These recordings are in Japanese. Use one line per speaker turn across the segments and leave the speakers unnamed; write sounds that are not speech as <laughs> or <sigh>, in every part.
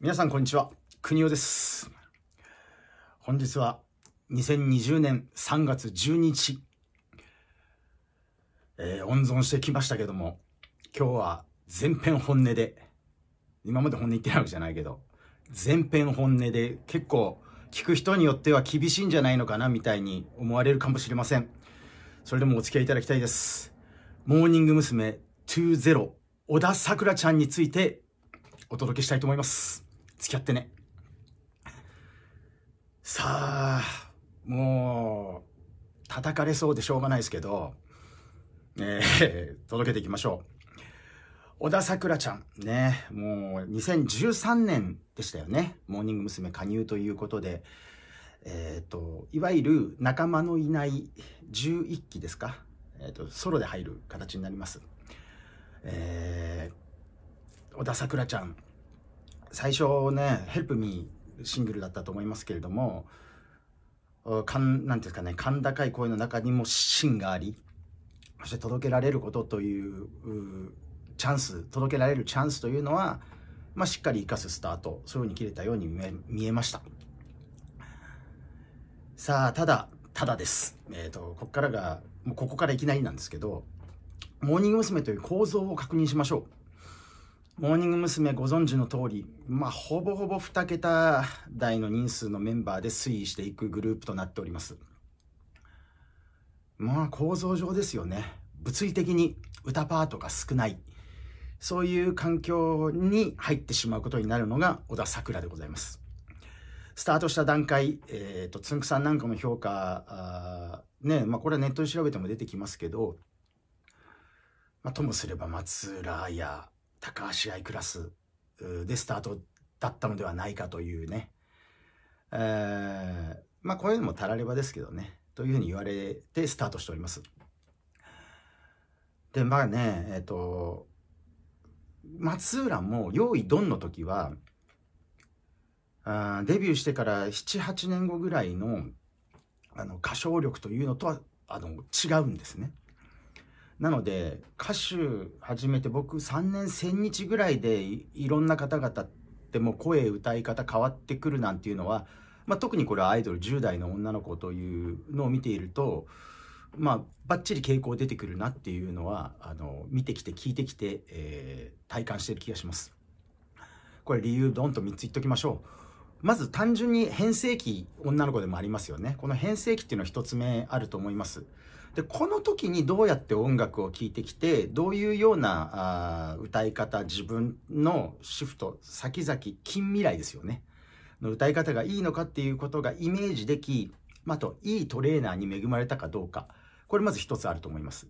皆さんこんにちは国尾です本日は2020年3月12日、えー、温存してきましたけども今日は全編本音で今まで本音言ってないわけじゃないけど全編本音で結構聞く人によっては厳しいんじゃないのかなみたいに思われるかもしれませんそれでもお付き合いいただきたいですモーニング娘。20小田さくらちゃんについてお届けしたいと思います付き合ってね。さあ、もう、叩かれそうでしょうがないですけど、えー、届けていきましょう。小田さくらちゃん、ね、もう2013年でしたよね。モーニング娘。加入ということで、えっ、ー、と、いわゆる仲間のいない11期ですか。えっ、ー、と、ソロで入る形になります。えー、小田さくらちゃん、最初ね「Help Me」シングルだったと思いますけれどもかんなんていうんですかね甲高い声の中にも芯がありそして届けられることというチャンス届けられるチャンスというのは、まあ、しっかり生かすスタートそういうふうに切れたように見えましたさあただただです、えーと、とここからがもうここからいきなりなんですけど「モーニング娘。」という構造を確認しましょう。モーニング娘。ご存知の通り、まあ、ほぼほぼ2桁台の人数のメンバーで推移していくグループとなっております。まあ、構造上ですよね。物理的に歌パートが少ない。そういう環境に入ってしまうことになるのが小田桜でございます。スタートした段階、えっ、ー、と、つんくさんなんかの評価、ね、まあ、これはネットで調べても出てきますけど、まあ、ともすれば松浦や高橋愛クラスでスタートだったのではないかというね、えー、まあこういうのもたらればですけどねというふうに言われてスタートしておりますでまあねえっ、ー、と松浦も用意ドンの時はあデビューしてから78年後ぐらいのあの歌唱力というのとはあの違うんですねなので歌手始めて僕3年1000日ぐらいでいろんな方々っても声歌い方変わってくるなんていうのは、まあ、特にこれはアイドル10代の女の子というのを見ているとまあバッチリ傾向出てくるなっていうのはあの見てきて聞いてきて、えー、体感してる気がします。これ理由ドンと3つ言っときましょう。まず単純に変声期女の子でもありますよね。この変声期っていうのは1つ目あると思います。でこの時にどうやって音楽を聴いてきてどういうようなあ歌い方自分のシフト先々近未来ですよねの歌い方がいいのかっていうことがイメージでき、まあ、といいトレーナーに恵まれたかどうかこれまず一つあると思います。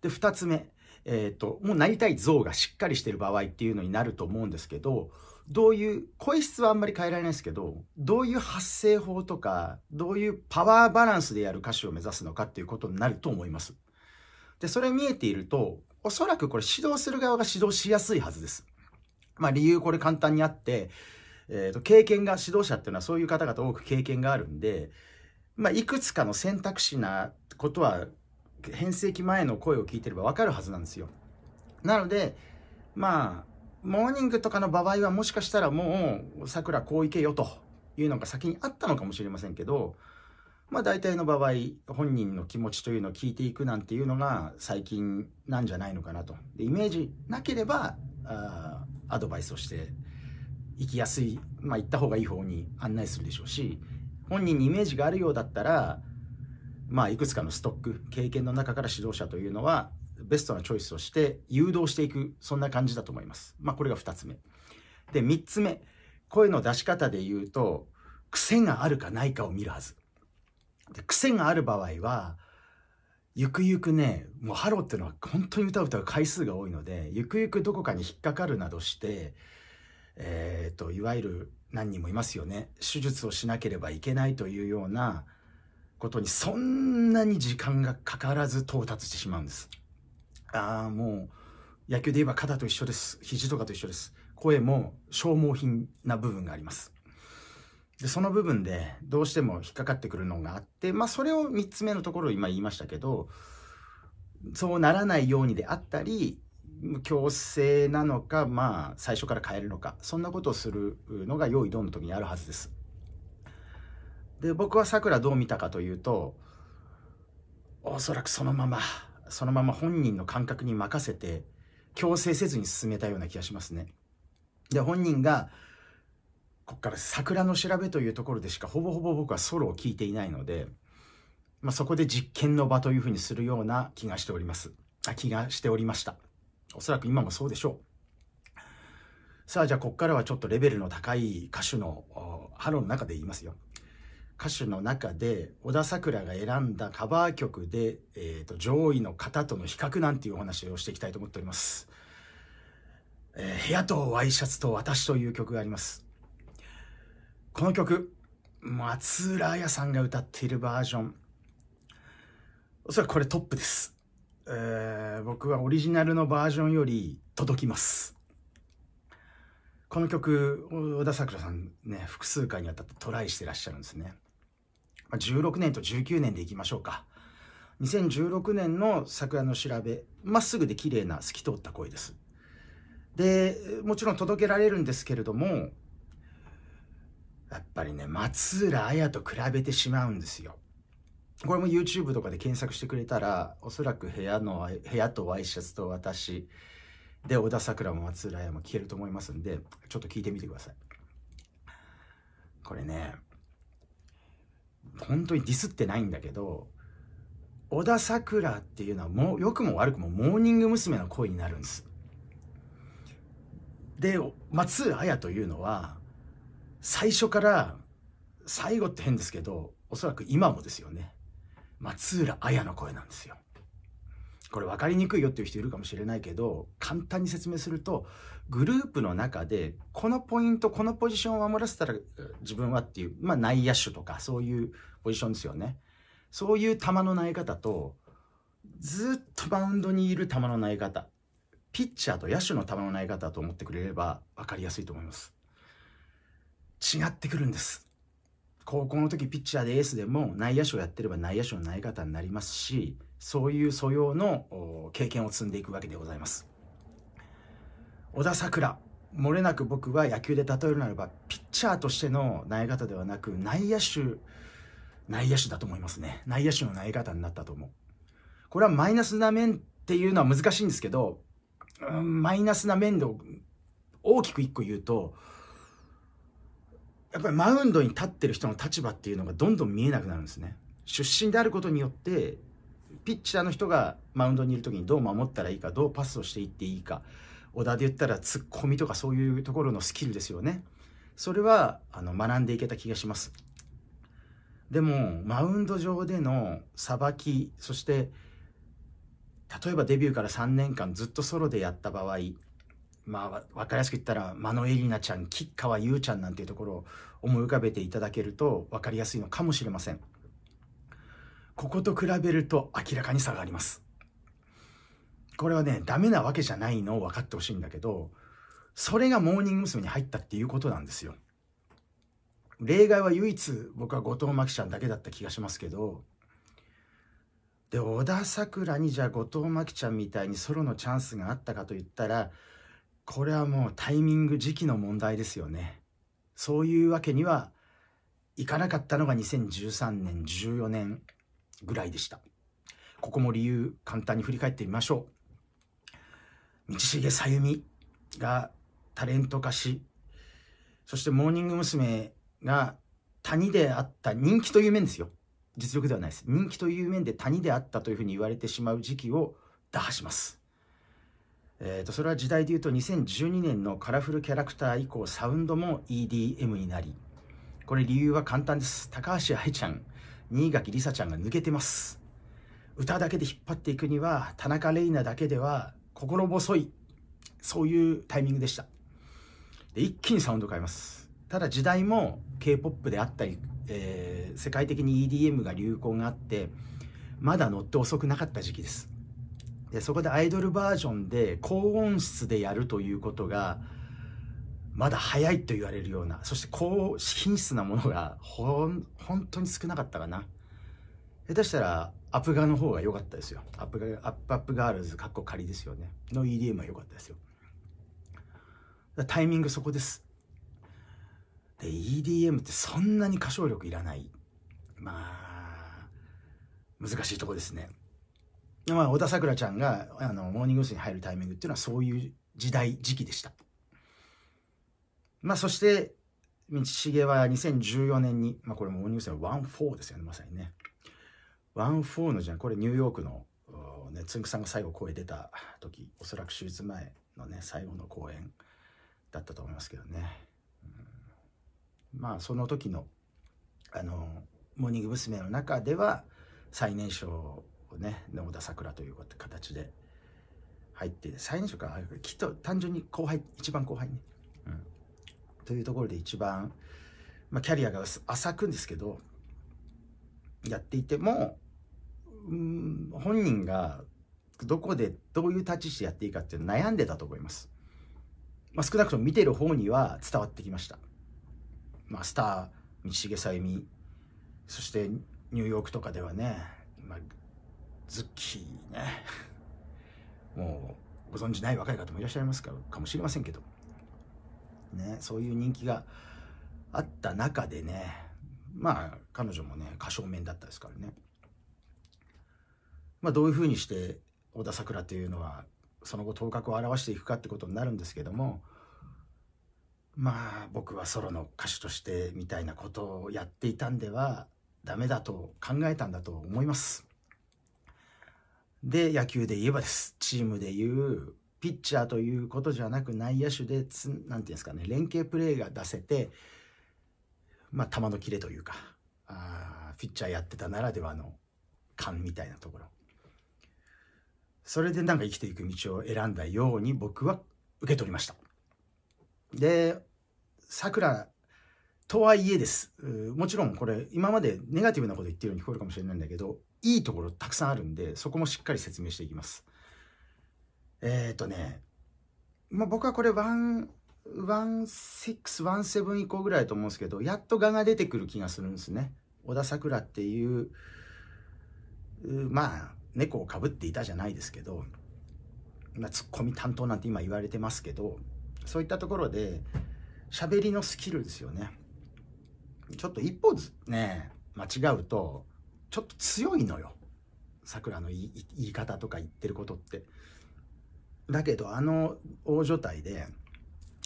で2つ目、えーともうなりたい像がしっかりしてる場合っていうのになると思うんですけどどういう声質はあんまり変えられないですけどどういう発声法とかどういうパワーバランスでやる歌手を目指すのかっていうことになると思いますでそれ見えているとおそらくこれ指導する側が指導しやすいはずですまあ理由これ簡単にあって、えー、と経験が指導者っていうのはそういう方々多く経験があるんでまあ、いくつかの選択肢なことは変声期前の声を聞いてれば分かるはずなんですよ。なのでまあモーニングとかの場合はもしかしたらもう、桜こう行けよというのが先にあったのかもしれませんけど、まあ大体の場合、本人の気持ちというのを聞いていくなんていうのが最近なんじゃないのかなと。でイメージなければ、あアドバイスをして、行きやすい、まあ行った方がいい方に案内するでしょうし、本人にイメージがあるようだったら、まあ、いくつかのストック経験の中から指導者というのはベストなチョイスをして誘導していくそんな感じだと思います、まあ、これが2つ目で3つ目声の出し方で言うと癖があるかないかを見るはずで癖がある場合はゆくゆくねもうハローっていうのは本当に歌を歌う回数が多いのでゆくゆくどこかに引っかかるなどしてえっ、ー、といわゆる何人もいますよね手術をしなければいけないというようなことにそんなに時間がかからず到達してしまうんです。ああ、もう野球で言えば肩と一緒です。肘とかと一緒です。声も消耗品な部分があります。で、その部分でどうしても引っかかってくるのがあって、まあそれを3つ目のところ今言いましたけど、そうならないようにであったり、強制なのか、まあ最初から変えるのか、そんなことをするのが良いどんの時にあるはずです。で、僕は桜どう見たかというと、おそらくそのまま、そのまま本人の感覚に任せて、強制せずに進めたような気がしますね。で、本人が、こっから桜の調べというところでしか、ほぼほぼ僕はソロを聞いていないので、まあ、そこで実験の場というふうにするような気がしております。あ、気がしておりました。おそらく今もそうでしょう。さあ、じゃあ、こっからはちょっとレベルの高い歌手の、ハローの中で言いますよ。歌手の中で小田さくらが選んだカバー曲で、えーと、上位の方との比較なんていうお話をしていきたいと思っております。えー、部屋とワイシャツと私という曲があります。この曲、松浦彩さんが歌っているバージョン。おそらくこれトップです。えー、僕はオリジナルのバージョンより届きます。この曲、小田桜さんね、複数回にわたってトライしてらっしゃるんですね。16年と19年でいきましょうか。2016年の桜の調べ、まっすぐで綺麗な透き通った声です。で、もちろん届けられるんですけれども、やっぱりね、松浦綾と比べてしまうんですよ。これも YouTube とかで検索してくれたら、おそらく部屋の、部屋とワイシャツと私、で、小田桜も松浦綾も消えると思いますんで、ちょっと聞いてみてください。これね、本当にディスってないんだけど小田さくらっていうのはもう良くも悪くもモーニング娘。の声になるんですで松浦綾というのは最初から最後って変ですけどおそらく今もですよね松浦綾の声なんですよこれ分かりにくいよっていう人いるかもしれないけど簡単に説明するとグループの中で、このポイント、このポジションを守らせたら自分はっていう、まあ内野手とかそういうポジションですよね。そういう球の投げ方と、ずっとバウンドにいる球の投げ方、ピッチャーと野手の球の投げ方と思ってくれれば分かりやすいと思います。違ってくるんです。高校の時ピッチャーでエースでも内野手をやってれば内野手の投げ方になりますし、そういう素養の経験を積んでいくわけでございます。小田桜もれなく僕は野球で例えるならばピッチャーとしての投げ方ではなく内野手内野手だと思いますね内野手の投げ方になったと思うこれはマイナスな面っていうのは難しいんですけど、うん、マイナスな面で大きく一個言うとやっぱりマウンドに立ってる人の立場っていうのがどんどん見えなくなるんですね出身であることによってピッチャーの人がマウンドにいる時にどう守ったらいいかどうパスをしていっていいか小田で言ったらツッコミとかそういうところのスキルですよねそれはあの学んでいけた気がしますでもマウンド上でのさばきそして例えばデビューから3年間ずっとソロでやった場合まあ分かりやすく言ったら間野絵里奈ちゃん吉川優ちゃんなんていうところを思い浮かべていただけると分かりやすいのかもしれませんここと比べると明らかに差がありますこれはね、ダメなわけじゃないのを分かってほしいんだけど、それがモーニング娘。に入ったっていうことなんですよ。例外は唯一僕は後藤真希ちゃんだけだった気がしますけど、で、小田桜にじゃあ後藤真希ちゃんみたいにソロのチャンスがあったかといったら、これはもうタイミング時期の問題ですよね。そういうわけにはいかなかったのが2013年、14年ぐらいでした。ここも理由簡単に振り返ってみましょう。道重さゆみがタレント化し、そしてモーニング娘。が谷であった人気という面ですよ。実力ではないです。人気という面で谷であったというふうに言われてしまう時期を打破します。えー、とそれは時代でいうと2012年のカラフルキャラクター以降サウンドも EDM になりこれ理由は簡単です高橋愛ちゃん新垣梨沙ちゃんが抜けてます歌だけで引っ張っていくには田中玲奈だけでは心細い、そういうタイミングでした。で一気にサウンド変えます。ただ時代も K-POP であったり、えー、世界的に EDM が流行があって、まだ乗って遅くなかった時期です。でそこでアイドルバージョンで高音質でやるということがまだ早いと言われるようなそして高品質なものがほん本当に少なかったかな下手したらアップ側の方が良かったですよ。アップガアップアップガールズ、かっこ仮ですよね。の EDM は良かったですよ。タイミングそこです。で、EDM ってそんなに歌唱力いらない。まあ、難しいとこですね。まあ、小田桜ちゃんが、あの、モーニング娘。に入るタイミングっていうのはそういう時代、時期でした。まあ、そして、道重は2014年に、まあ、これもモーニング娘。1-4ですよね、まさにね。ワン・フォーのじゃんこれニューヨークのね、つんくさんが最後声出た時おそらく手術前のね最後の公演だったと思いますけどね、うん、まあその時のあのモーニング娘。の中では最年少をね野田さくらという形で入って最年少かきっと単純に後輩一番後輩ね、うん、というところで一番、まあ、キャリアが浅くんですけどやっていても本人がどこでどういう立ち位置でやっていいかっていう悩んでたと思います、まあ、少なくとも見てる方には伝わってきました、まスター道重さゆみそしてニューヨークとかではね、まあ、ズッキーねもうご存じない若い方もいらっしゃいますかかもしれませんけど、ね、そういう人気があった中でねまあ彼女もね歌唱面だったですからねまあ、どういうふうにして小田桜というのはその後頭角を表していくかってことになるんですけどもまあ僕はソロの歌手としてみたいなことをやっていたんではダメだと考えたんだと思います。で野球で言えばですチームでいうピッチャーということじゃなく内野手でつなんていうんですかね連携プレーが出せてまあ球のキレというかあピッチャーやってたならではの勘みたいなところそれでなんか生きていく道を選んだように僕は受け取りました。で、桜とはいえです。もちろんこれ今までネガティブなこと言ってるように聞こえるかもしれないんだけど、いいところたくさんあるんで、そこもしっかり説明していきます。えっ、ー、とね、まあ、僕はこれ1、1617以降ぐらいだと思うんですけどやっと画が出てくる気がするんですね。小田桜っていうまあ猫をかぶっていたじゃないですけど、まあ、ツッコミ担当なんて今言われてますけどそういったところで喋りのスキルですよねちょっと一歩ずね間違うとちょっと強いのよさくらの言い言い方とか言ってることって。だけどあの大所帯で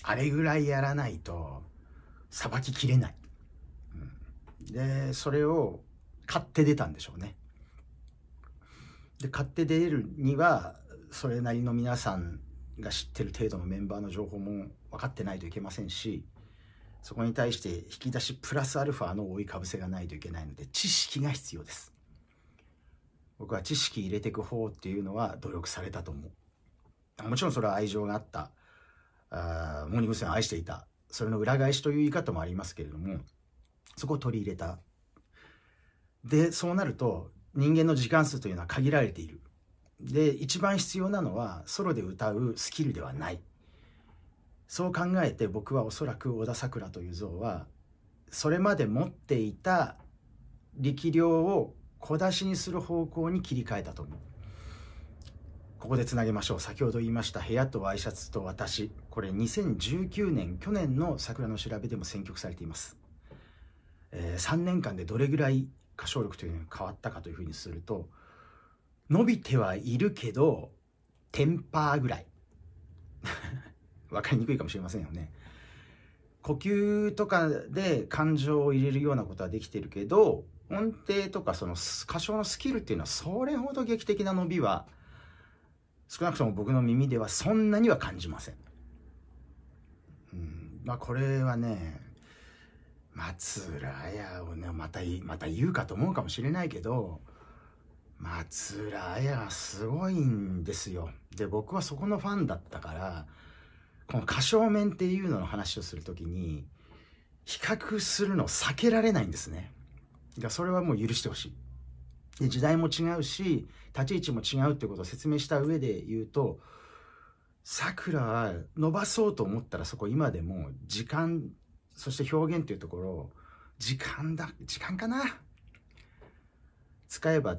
あれぐらいやらないとさばききれない、うん、でそれを買って出たんでしょうねで買って出れるにはそれなりの皆さんが知ってる程度のメンバーの情報も分かってないといけませんしそこに対して引き出しプラスアルファの覆いかぶせがないといけないので知識が必要です僕は知識入れていく方っていうのは努力されたと思うもちろんそれは愛情があったあモーニング娘。を愛していたそれの裏返しという言い方もありますけれどもそこを取り入れたでそうなると人間の時間数というのは限られている。で、一番必要なのはソロで歌うスキルではない。そう考えて僕はおそらく小田さくらという像は、それまで持っていた力量を小出しにする方向に切り替えたと思う。ここでつなげましょう。先ほど言いました部屋とワイシャツと私。これ2019年、去年の桜の調べでも選曲されています。えー、3年間でどれぐらい歌唱力というのが変わったかというふうにすると伸びてはいるけどテンパーぐらい分 <laughs> かりにくいかもしれませんよね呼吸とかで感情を入れるようなことはできてるけど音程とかその歌唱のスキルっていうのはそれほど劇的な伸びは少なくとも僕の耳ではそんなには感じません。うん、まあこれはね松浦綾をね、また、また言うかと思うかもしれないけど、松浦綾がすごいんですよ。で、僕はそこのファンだったから、この歌唱面っていうのの話をするときに、比較するの避けられないんですね。だからそれはもう許してほしい。で時代も違うし、立ち位置も違うってことを説明した上で言うと、桜は伸ばそうと思ったらそこ今でも時間そして表現というところ時間だ時間かな使えば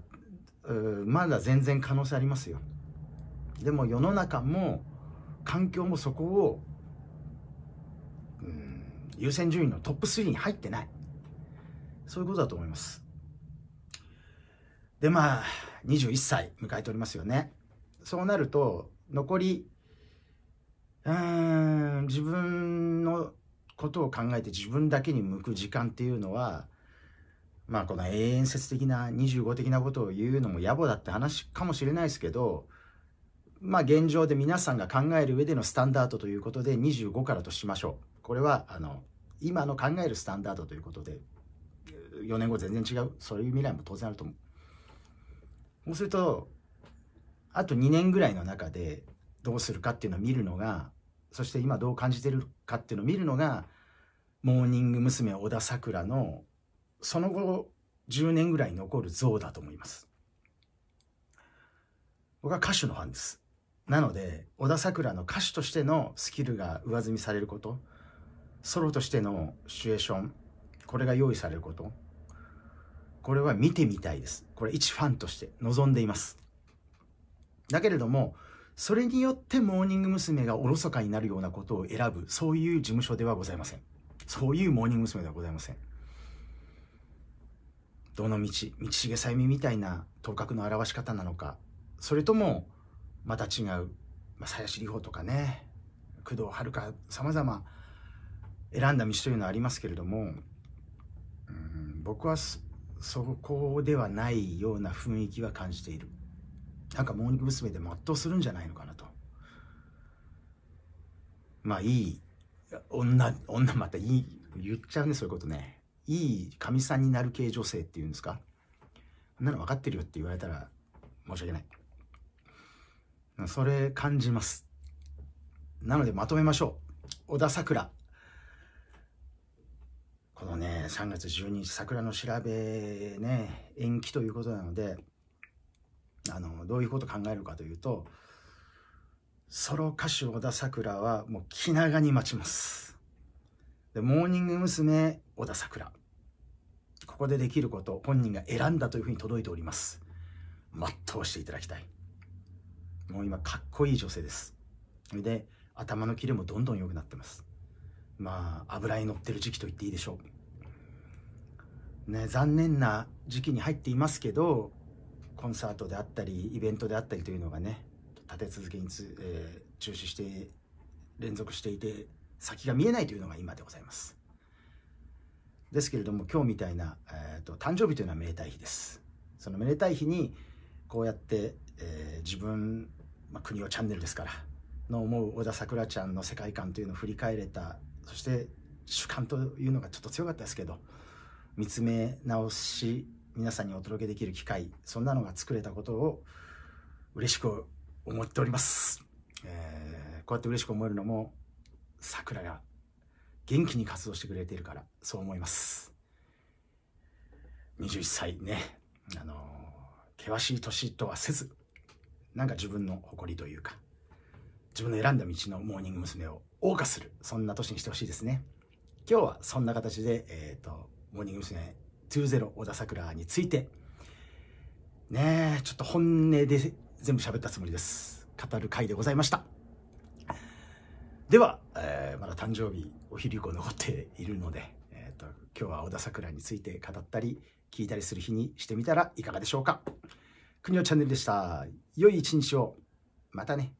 まだ全然可能性ありますよでも世の中も環境もそこを優先順位のトップ3に入ってないそういうことだと思いますでまあ21歳迎えておりますよねそうなると残りうん自分のことを考えて自分だけに向く時間っていうのはまあこの永遠説的な25的なことを言うのも野暮だって話かもしれないですけどまあ現状で皆さんが考える上でのスタンダードということで25からとしましょう。これはあの今の考えるスタンダードということで4年後全然違うそういう未来も当然あると思う。そうするとあと2年ぐらいの中でどうするかっていうのを見るのがそして今どう感じてるかっていうのを見るのがモーニング娘。小田さくらのその後10年ぐらい残る像だと思います僕は歌手のファンですなので小田さくらの歌手としてのスキルが上積みされることソロとしてのシチュエーションこれが用意されることこれは見てみたいですこれ一ファンとして望んでいますだけれどもそれによってモーニング娘。がおろそかになるようなことを選ぶそういう事務所ではございませんそういうモーニング娘。ではございません。どの道、道重さゆみみたいな頭角の表し方なのか、それとも、また違う、まあ、林里帆とかね、工藤遥さまざま選んだ道というのはありますけれども、うん、僕はそこではないような雰囲気は感じている。なんかモーニング娘。で全うするんじゃないのかなと。まあいい女、女またいい、言っちゃうね、そういうことね。いいかみさんになる系女性っていうんですかそんなの分かってるよって言われたら申し訳ない。それ感じます。なのでまとめましょう。小田桜。このね、3月12日、桜の調べね、延期ということなので、あの、どういうこと考えるかというと、ソロ歌手小田さくらはもう気長に待ちます。で、モーニング娘。小田さくら。ここでできること本人が選んだというふうに届いております。全うしていただきたい。もう今かっこいい女性です。で、頭のキレもどんどん良くなってます。まあ、油に乗ってる時期と言っていいでしょう。ね、残念な時期に入っていますけど、コンサートであったり、イベントであったりというのがね、立て続けにつ、えー、中止して連続していて先が見えないというのが今でございますですけれども今日みたいな、えーと、誕生日というのはめでたい日ですそのめでたい日にこうやって、えー、自分、まあ、国をチャンネルですからの思う小田さくらちゃんの世界観というのを振り返れたそして主観というのがちょっと強かったですけど見つめ直し皆さんにお届けできる機会そんなのが作れたことを嬉しく思っております、えー、こうやって嬉しく思えるのも桜が元気に活動してくれているからそう思います21歳ねあの険しい年とはせずなんか自分の誇りというか自分の選んだ道のモーニング娘。を謳歌するそんな年にしてほしいですね今日はそんな形で、えーと、モーニング娘。20小田桜についてねえちょっと本音で全部喋ったつもりです語る回でございましたでは、えー、まだ誕生日お昼以降残っているので、えーと、今日は小田桜について語ったり聞いたりする日にしてみたらいかがでしょうか国のチャンネルでした良い一日をまたね